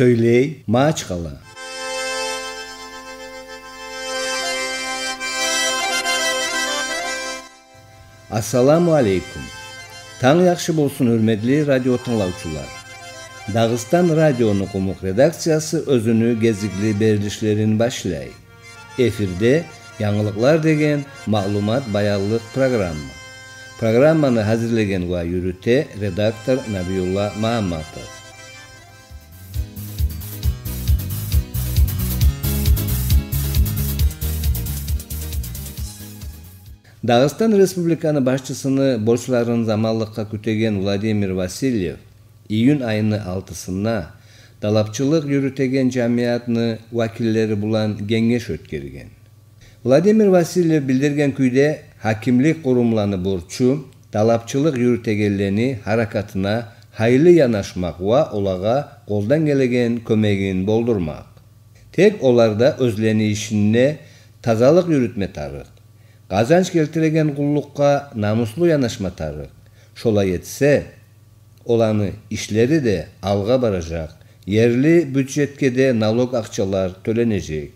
söyley maçkala. Assalamu aleykum. Таң яхшы болсун үрмөдлүү радио тыңлоочулар. Дагыстан радиону комук редакциясы өзүнү кезиктүү берилишлерин башлай. Эфирде яңылыклар деген маалымат баялык программа. Программаны hazırlagan va yürüte redaktor Nabiyullah Mamatov. Дағыстан республиканы башчысыны борчыларын замалыққа күтеген владимир васильев июнь айыны алтысына талапчылык жүрүтеген жамиятны вакилдери булан кеңеш өткерген. владимир васильев билдирген күйде хакимлик курумланы борчу талапчылык жүрүтегенлени харакатына хайлы янашмак ва улага колдон келеген көмөгүн болдурмак тек оларда өзлени ишине тазалык жүрүтме тарык Қазанш келтіреген құллыққа намыслуу янашматары. шолай етсе, оланы ішлері де алға баражак ерлі бюджетке де налог ақчалар төленежек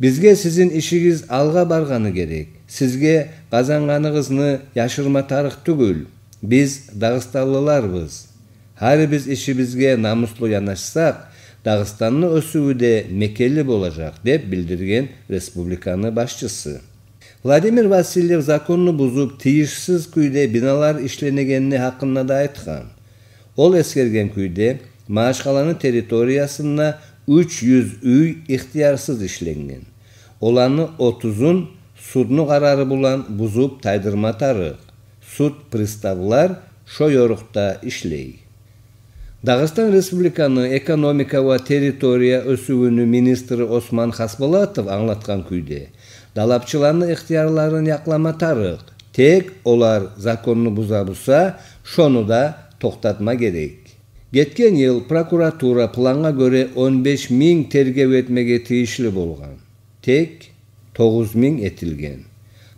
Бізге сиздин ішігіз алға барғаны керек сизге казанганыңызны түгіл. түгүл биз дагыстанлыларбыз ар біз ишибизге намыслуу янашсақ, Dağıstanlı ösüvüde mekeli olacak deb bildirgen respublikanı başçısı. Vladimir Vasilyev zakonunu bozup tiyişsiz kuyde binalar işlenegenini hakkında da aytkan. Ol eskergen kuyde Maşkala'nın teritoriyasında 300 üy ihtiyarsız işlengen. Olanı 30'un судны карары bulan бузуп тайдырма тарык. Суд приставлар шо йорукта ишлей. дагыстан Республиканы экономика ва территория өсүүнү министрі осман Хасбалатов аңлатқан күйде талапчылардын яқлама тарық, тек олар законну буза бұса, шону да тоқтатма керек кеткен жыл прокуратура планға көрө 15 миң тергеу этмеге болған. болгон тек 9 миң этилген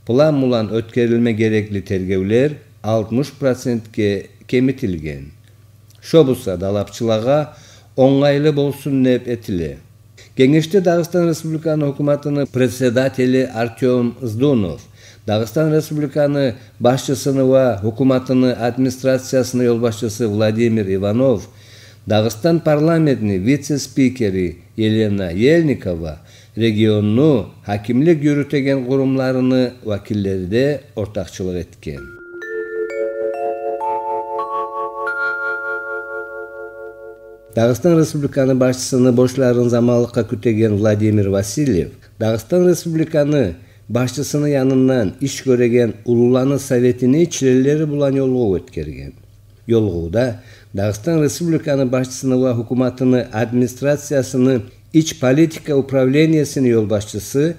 план мулан өткерілме керекли тергеулер 60 процентке кемитилген şobusa dalapçılağa оңайлы болсун деп этиле кеңеште дагыстан республиканы өкмөтүнүн председатели артем сдунов дагыстан республиканы башчысыны ва өкмөтүнүн администрациясынын жол башчысы владимир иванов дагыстан парламентинин вице спикери елена ельникова регионну хакимлик жүрүтөген курумларынын вакилдери ортакчылык эткен дагыстан республиканы башчысыны бошларын амалыкка күтеген владимир васильев дагыстан республиканы башчысыны янынан иш көреген улуланы советини чилелери булан йолгоо өткөргөн йолгоуда дагыстан республиканы башчысыны ва хукуматыны администрациясыны ич политика управлениясынын yol башчысы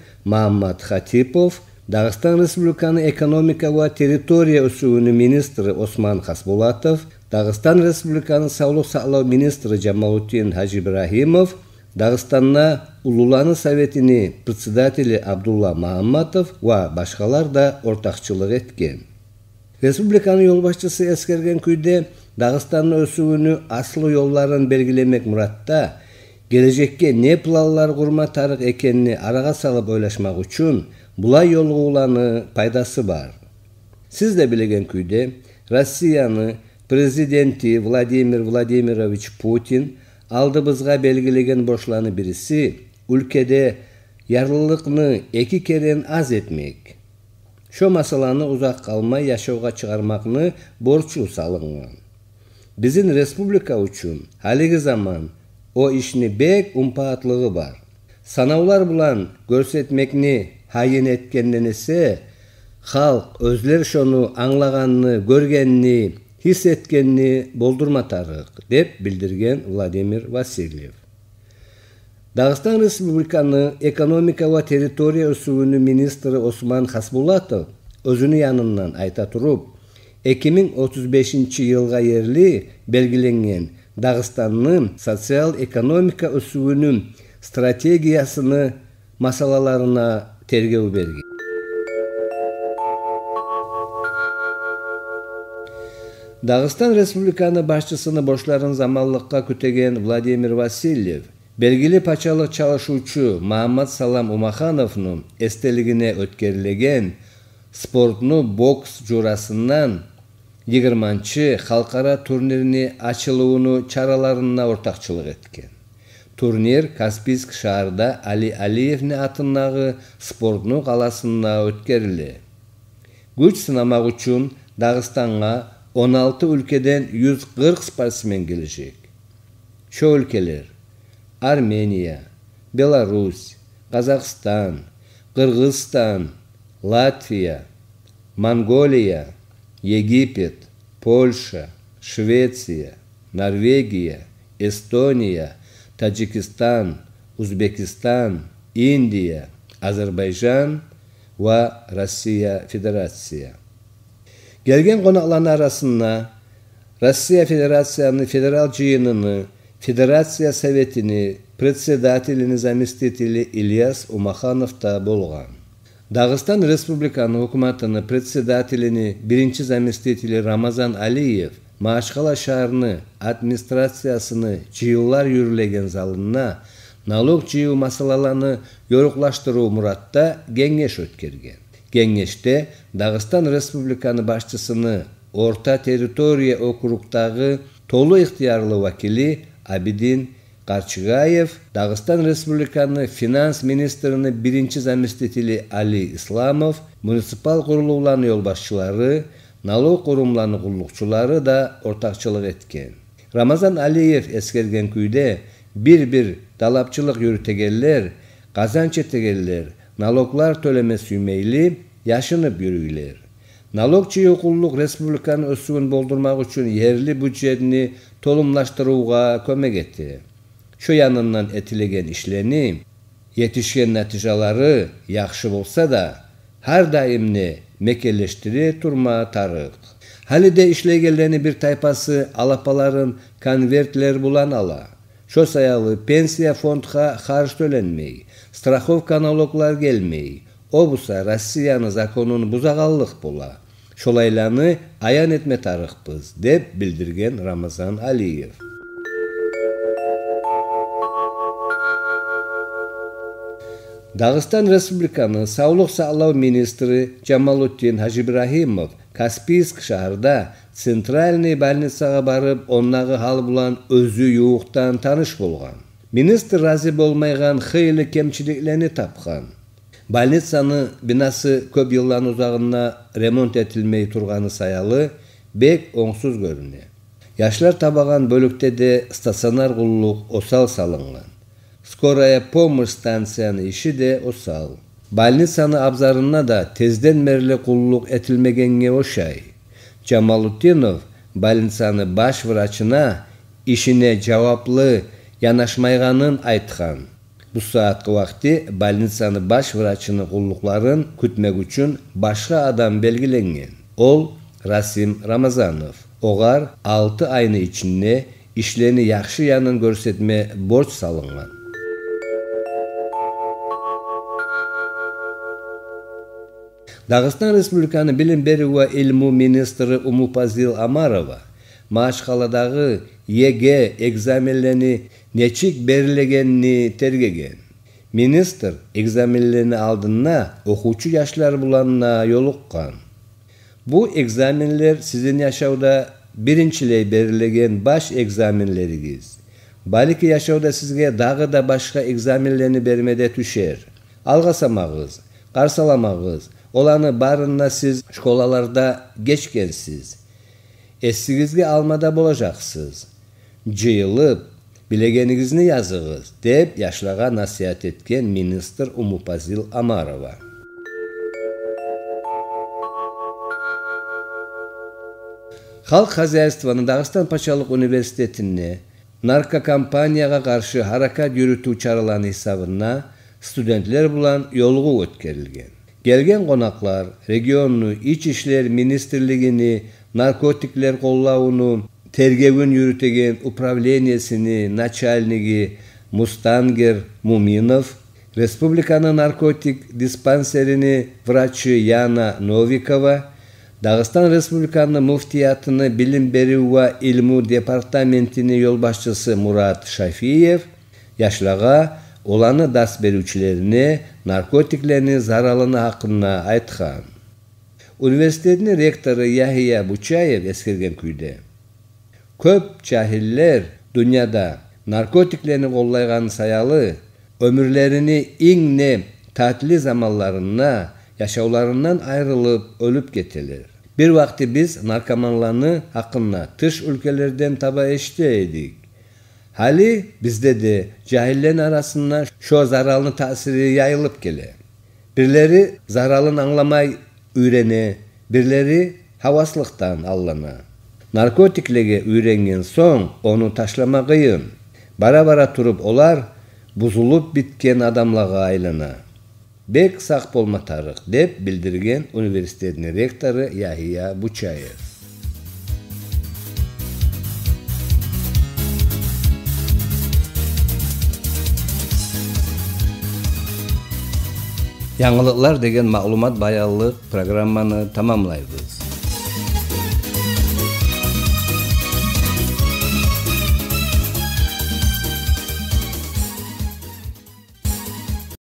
хатипов Дағыстан Республиканы экономика ва территория үсуіні министрі Осман Хасбулатов, Дағыстан Республиканы саулық сақлау министрі Жамалутин Хажи Дағыстанна Улуланы Советіні председателі Абдулла Маамматов ва башқалар да ортақчылық еткен. Республиканы елбашчысы әскерген күйде Дағыстанның өсуіні асылы жолдарын белгілемек мұратта, кележекке не планлар құрма тарық екеніне араға салып ойлашмақ үшін бұлай жолығуланы пайдасы бар сіз де күйде россияны президенти владимир владимирович путин алдыбызға белгілеген бошланы бірісі үлкеде ярлылықны екі керен аз етмек шо масаланы ұзақ қалмай яшауға шығармақны борчу салынған біздің республика үшін әлігі заман о ішіні бек ұмпаатлығы бар санаулар бұлан көрсетмекні хайын эткенден эсе халк өзлөр ошону аңлаганыны көргенни хис эткенни болдурматарык деп билдирген владимир васильев дагыстан Республиканы экономика ва территория өсүүнүн министри осман хасбулатов өзүнүн янынан айта туруп эки миң отуз бешинчи жылга эрли белгиленген дагыстандын социал экономика өсүүнүн стратегиясыны масалаларына Тергеу берген дагыстан республиканы башчысыны бошларын заманлыкка күтеген владимир васильев белгилүү патшалык чалышуучу мамат салам умахановдун эстелигине өткөрүлген спортну бокс журасынан жыйырманчы халкара турнирини ачылууну чараларына ортакчылык эткен турнир каспийск шарда али алиевне атындагы спортну каласында өткөрүлдү күч сынамак үчүн дагыстанга 16 өлкөдөн 140 спортсмен келишет. Шо өлкөлөр армения беларусь Казахстан, кыргызстан латвия монголия египет польша швеция норвегия эстония Таджикистан, Узбекистан, Индия, Азербайджан ва Россия Федерация. Келген қонақлардың арасында Россия Федерацияны федерал жиынының Федерация Советіні председателіні заместителі Ильяс Умаханов та болған. Дағыстан Республиканы үкіметінің председателіні бірінші заместителі Рамазан Алиев – машкала шаарыны администрациясыны жыйуулар жүрүлеген залына налог жыйуу маселаларын жоруклаштыруу муратта кеңеш өткерген. кеңеште Дағыстан республиканы башчысыны орта территория округтағы толуу иқтиярлы вакили абидин карчыгаев Дағыстан республиканы финанс министринин биринчи заместители али исламов муниципал курулуулардын елбасшылары Naloo kurumlarının kullukçuları da ortakçılık etken. Ramazan Aliyev eskergen kuyde bir bir dalapçılık yürütegeller, kazanç etegeller, naloklar tölemesi ümeylip, yaşını yürüyler. Налогчы юкуллук республиканы өсүгүн болдурмак için yerli бюджетни толумлаштырууга көмөк этти. Şu yanından etilegan işleni yetişken neticeleri yaxşı bolsa da her daimni mekeleştiri turma tarık. Halide işlegeleni bir taypası alapaların konvertler bulan ala. Şo sayalı pensiya fondha harç tölenmey, strahovka налогlar gelmey. Obusa Rossiyanı zakonun buzağallık bula. Şolaylanı ayan etme tarıqpız, dep bildirgen Ramazan Aliyev. Дағыстан Республиканы Саулық саалоо министрі Жамалуддин Хажибрахимов Каспийск шаарда центральный больницаға барып оннағы хал булан өзі юуктан таныш болған. министр разы болмайған хейлі кемчиликлерни тапқан. больницаны бінасы көп жылдан узагына ремонт етілмей тұрғаны саялы бек оңсыз көріне. Яшлар табаған бөлікте де стационар осал салынған. Skoraya işi de o osal. Balnisanı abzarına da tezden merle qulluq etilmegenge o'shay. Jamolutdinov balnitsani bosh vrachina işine cevaplı yanaşmayganın aytgan. Bu saat vakti Balnisanı baş vrachini qulluqlarin kutmek uchun başqa adam belgilengen. Ol Rasim Ramazanov. Ogar 6 ayni içinde işlerini yaxshi yanın görsetme borç salıngan. Дағыстан республиканы білім беру ва илму умупазил амарова машкаладагы еге экзамендени нечик берилгенин тергеген министр экзамендердин алдына окуучу жаштар буланына жолуккан Бұ экзамендер сіздің яшауда біріншілей берілеген баш экзаменлерігіз. балки яшауда сізге дағыда да башка экзамендерни бермеде түшер алгаsamагыз қарсаламағыз, olanı barında siz şkolalarda geç gelsiz. Essigizgi almada bulacaksız. Cıyılıp bilegenigizini yazığız deyip yaşlağa nasihat etken minister Umupazil Amarova. Halk Хозяйствоны Дагыстан Пачалык narka kampanya'ya karşı харакат yürütүү чаралары исабына студентлер булан yolgu өткөрүлгөн. Gelgen konaklar regionunu, İçişler Ministerligini, narkotikler kollavunu, tergevin yürütegen upravleniyesini, начальниги Mustangir Muminov, Respublikanın narkotik dispanserini vraçı Yana Novikova, Dağıstan Respublikanı Muftiyatını Bilim Beri ve İlmu Departamentini yolbaşçısı Murat Şafiyev, yaşlağa Olanı das berүүчүлөрүнө наркотиклерни зараланы хакында айткан университеттин ректору яхия бучаев эскерген күйдө көп жахиллер дүйнөдө наркотиктерни колдойган саялы өмүрлөрүни эң не татли заманларына yaşavlarından ayrılıp ölüp getirir. Bir vakti biz narkomanlarını hakkında dış ülkelerden taba eşiteydik. Hali biz dedi cahillerin arasında şu zararlı tasiri yayılıp gele. Birileri zaralın anlamay üyreni, birileri havaslıktan allana. Narkotiklege üyrengen son onu taşlama kıyın. Bara bara turup olar buzulup bitken adamlağa aylana. Bek sak bolma tarık dep bildirgen üniversitetin rektarı Yahya Buçayev. Яңылықлар деген мәгълүмат баялық программаны тамамлайбыз.